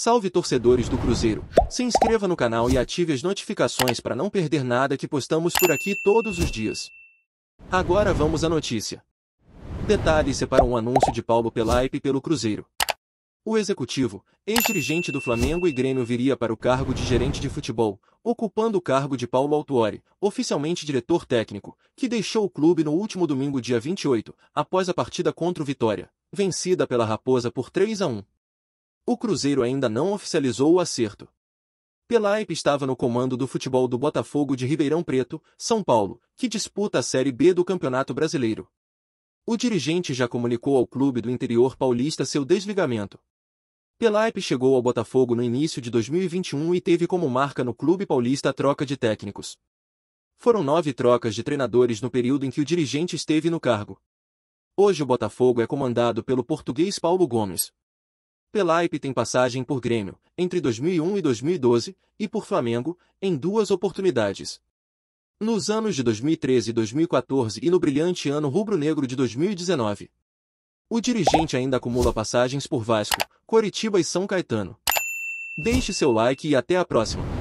Salve torcedores do Cruzeiro! Se inscreva no canal e ative as notificações para não perder nada que postamos por aqui todos os dias. Agora vamos à notícia. Detalhes separam um anúncio de Paulo Pelaipe pelo Cruzeiro. O executivo, ex-dirigente do Flamengo e Grêmio viria para o cargo de gerente de futebol, ocupando o cargo de Paulo Autuori, oficialmente diretor técnico, que deixou o clube no último domingo dia 28, após a partida contra o Vitória, vencida pela Raposa por 3 a 1 o Cruzeiro ainda não oficializou o acerto. Pelaip estava no comando do futebol do Botafogo de Ribeirão Preto, São Paulo, que disputa a Série B do Campeonato Brasileiro. O dirigente já comunicou ao clube do interior paulista seu desligamento. Pelaip chegou ao Botafogo no início de 2021 e teve como marca no clube paulista a troca de técnicos. Foram nove trocas de treinadores no período em que o dirigente esteve no cargo. Hoje o Botafogo é comandado pelo português Paulo Gomes, Pelaip tem passagem por Grêmio, entre 2001 e 2012, e por Flamengo, em duas oportunidades. Nos anos de 2013 e 2014 e no brilhante ano rubro-negro de 2019. O dirigente ainda acumula passagens por Vasco, Coritiba e São Caetano. Deixe seu like e até a próxima!